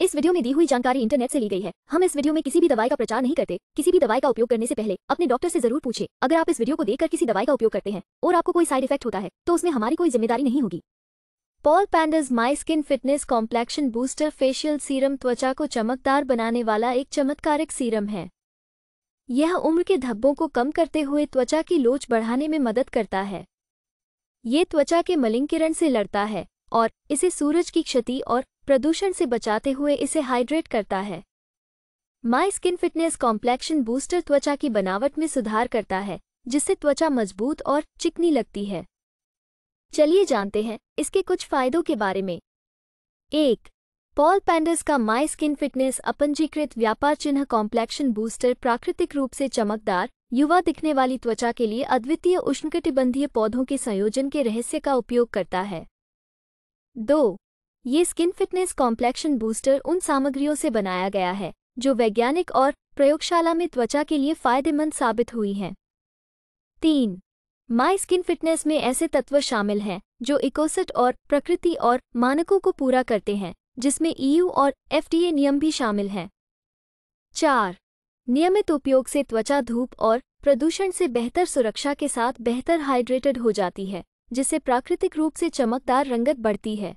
इस वीडियो में दी हुई जानकारी इंटरनेट से ली गई है हम इस वीडियो में किसी भी दवाई का प्रचार नहीं करते किसी भी दवाई का उपयोग करने से पहले अपने डॉक्टर से जरूर पूछे अगर आप इस वीडियो को देखकर किसी दवाई का उपयोग करते हैं और आपको कोई साइड इफेक्ट होता है तो उसमें हमारी कोई जिम्मेदारी नहीं होगी पॉल पैंडस my skin fitness complexion booster facial serum त्वचा को चमकदार बनाने वाला एक चमत्कारिक सीरम है यह उम्र के धब्बों को कम करते हुए त्वचा की लोच बढ़ाने में मदद करता है ये त्वचा के मलिंग किरण से लड़ता है और इसे सूरज की क्षति और प्रदूषण से बचाते हुए इसे हाइड्रेट करता है my skin fitness complexion booster त्वचा की बनावट में सुधार करता है जिससे त्वचा मजबूत और चिकनी लगती है चलिए जानते हैं इसके कुछ फायदों के बारे में एक पॉल पैंडस का माई स्किन फिटनेस अपंजीकृत व्यापार चिन्ह कॉम्प्लेक्शन बूस्टर प्राकृतिक रूप से चमकदार युवा दिखने वाली त्वचा के लिए अद्वितीय उष्णकटिबंधीय पौधों के संयोजन के रहस्य का उपयोग करता है दो ये स्किन फिटनेस कॉम्प्लेक्शन बूस्टर उन सामग्रियों से बनाया गया है जो वैज्ञानिक और प्रयोगशाला में त्वचा के लिए फायदेमंद साबित हुई हैं तीन माई स्किन फिटनेस में ऐसे तत्व शामिल हैं जो इकोसट और प्रकृति और मानकों को पूरा करते हैं जिसमें ईयू और एफडीए नियम भी शामिल हैं चार नियमित उपयोग से त्वचा धूप और प्रदूषण से बेहतर सुरक्षा के साथ बेहतर हाइड्रेटेड हो जाती है जिससे प्राकृतिक रूप से चमकदार रंगत बढ़ती है